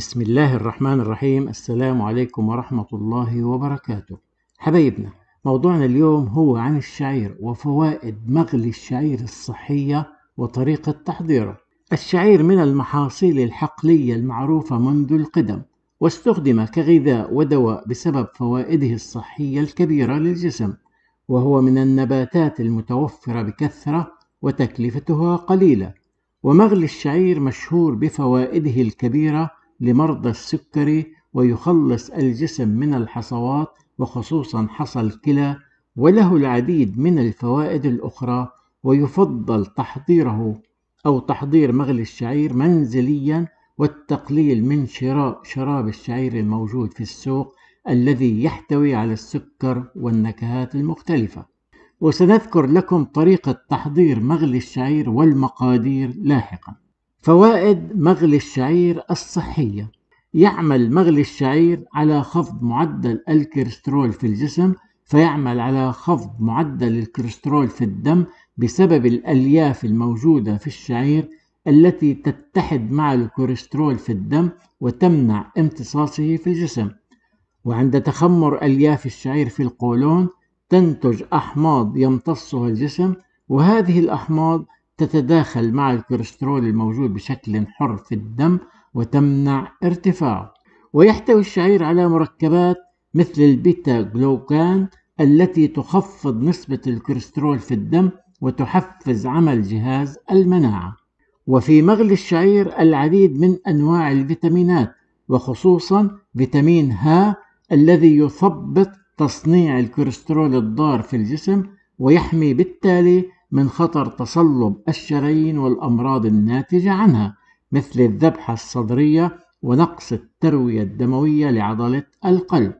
بسم الله الرحمن الرحيم السلام عليكم ورحمة الله وبركاته حبايبنا موضوعنا اليوم هو عن الشعير وفوائد مغلي الشعير الصحية وطريقة تحضيره الشعير من المحاصيل الحقلية المعروفة منذ القدم واستخدم كغذاء ودواء بسبب فوائده الصحية الكبيرة للجسم وهو من النباتات المتوفرة بكثرة وتكلفتها قليلة ومغلي الشعير مشهور بفوائده الكبيرة لمرضى السكري ويخلص الجسم من الحصوات وخصوصا حصى الكلى وله العديد من الفوائد الأخرى ويفضل تحضيره أو تحضير مغلي الشعير منزليا والتقليل من شراء شراب الشعير الموجود في السوق الذي يحتوي على السكر والنكهات المختلفة وسنذكر لكم طريقة تحضير مغلي الشعير والمقادير لاحقاً فوائد مغلي الشعير الصحية يعمل مغلي الشعير على خفض معدل الكوليسترول في الجسم فيعمل على خفض معدل الكوليسترول في الدم بسبب الألياف الموجودة في الشعير التي تتحد مع الكوليسترول في الدم وتمنع امتصاصه في الجسم وعند تخمر ألياف الشعير في القولون تنتج أحماض يمتصها الجسم وهذه الأحماض تتداخل مع الكوليسترول الموجود بشكل حر في الدم وتمنع ارتفاعه ويحتوي الشعير على مركبات مثل البيتا جلوكان التي تخفض نسبة الكوليسترول في الدم وتحفز عمل جهاز المناعة وفي مغلي الشعير العديد من أنواع الفيتامينات وخصوصا فيتامين ها الذي يثبط تصنيع الكوليسترول الضار في الجسم ويحمي بالتالي من خطر تصلب الشرايين والأمراض الناتجة عنها مثل الذبحة الصدرية ونقص التروية الدموية لعضلة القلب.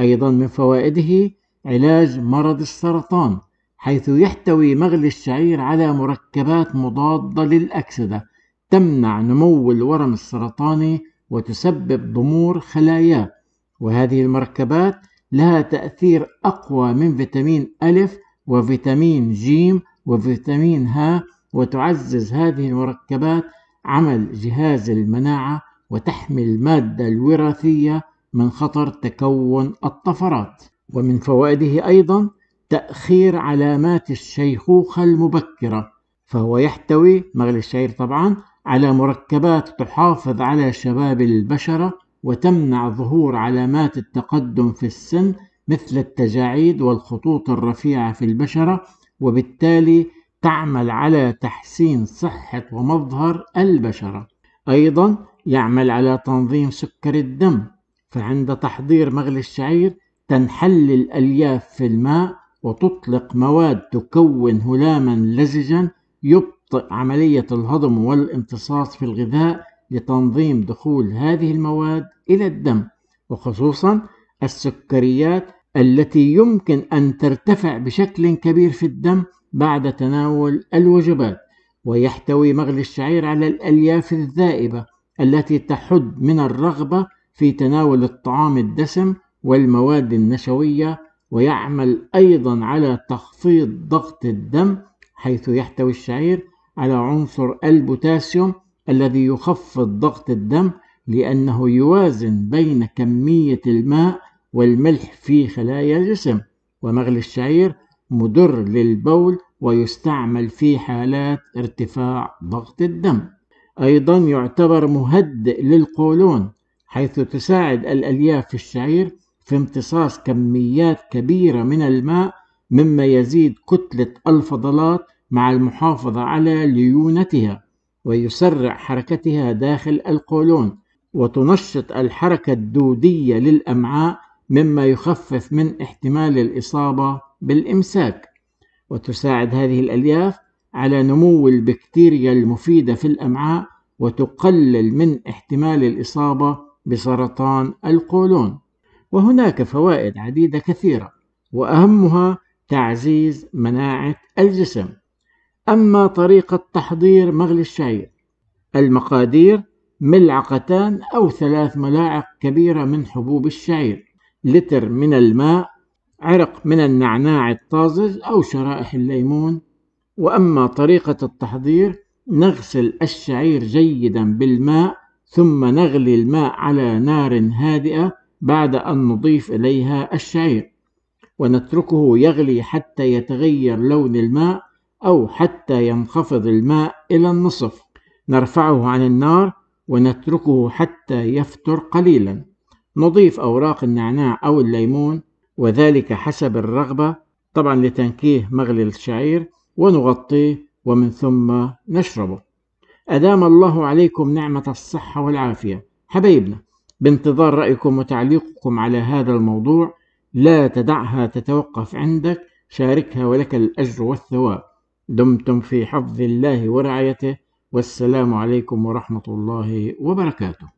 أيضا من فوائده علاج مرض السرطان حيث يحتوي مغلي الشعير على مركبات مضادة للأكسدة تمنع نمو الورم السرطاني وتسبب ضمور خلاياه وهذه المركبات لها تأثير أقوى من فيتامين ألف وفيتامين جيم وفيتامين ها وتعزز هذه المركبات عمل جهاز المناعة وتحمي المادة الوراثية من خطر تكون الطفرات ومن فوائده أيضا تأخير علامات الشيخوخة المبكرة فهو يحتوي مغلي الشعير طبعا على مركبات تحافظ على شباب البشرة وتمنع ظهور علامات التقدم في السن مثل التجاعيد والخطوط الرفيعة في البشرة وبالتالي تعمل على تحسين صحة ومظهر البشرة أيضا يعمل على تنظيم سكر الدم فعند تحضير مغلي الشعير تنحل الألياف في الماء وتطلق مواد تكون هلاما لزجا يبطئ عملية الهضم والامتصاص في الغذاء لتنظيم دخول هذه المواد إلى الدم وخصوصا السكريات التي يمكن أن ترتفع بشكل كبير في الدم بعد تناول الوجبات ويحتوي مغلي الشعير على الألياف الذائبة التي تحد من الرغبة في تناول الطعام الدسم والمواد النشوية ويعمل أيضا على تخفيض ضغط الدم حيث يحتوي الشعير على عنصر البوتاسيوم الذي يخفض ضغط الدم لأنه يوازن بين كمية الماء والملح في خلايا الجسم ومغلي الشعير مضر للبول ويستعمل في حالات ارتفاع ضغط الدم أيضا يعتبر مهدئ للقولون حيث تساعد الألياف في الشعير في امتصاص كميات كبيرة من الماء مما يزيد كتلة الفضلات مع المحافظة على ليونتها ويسرع حركتها داخل القولون وتنشط الحركة الدودية للأمعاء مما يخفف من احتمال الإصابة بالإمساك وتساعد هذه الألياف على نمو البكتيريا المفيدة في الأمعاء وتقلل من احتمال الإصابة بسرطان القولون وهناك فوائد عديدة كثيرة وأهمها تعزيز مناعة الجسم أما طريقة تحضير مغلي الشعير المقادير ملعقتان أو ثلاث ملاعق كبيرة من حبوب الشعير لتر من الماء عرق من النعناع الطازج أو شرائح الليمون وأما طريقة التحضير نغسل الشعير جيدا بالماء ثم نغلي الماء على نار هادئة بعد أن نضيف إليها الشعير ونتركه يغلي حتى يتغير لون الماء أو حتى ينخفض الماء إلى النصف نرفعه عن النار ونتركه حتى يفتر قليلا نضيف أوراق النعناع أو الليمون وذلك حسب الرغبة طبعا لتنكيه مغلي الشعير ونغطيه ومن ثم نشربه أدام الله عليكم نعمة الصحة والعافية حبايبنا بانتظار رأيكم وتعليقكم على هذا الموضوع لا تدعها تتوقف عندك شاركها ولك الأجر والثواب دمتم في حفظ الله ورعايته والسلام عليكم ورحمة الله وبركاته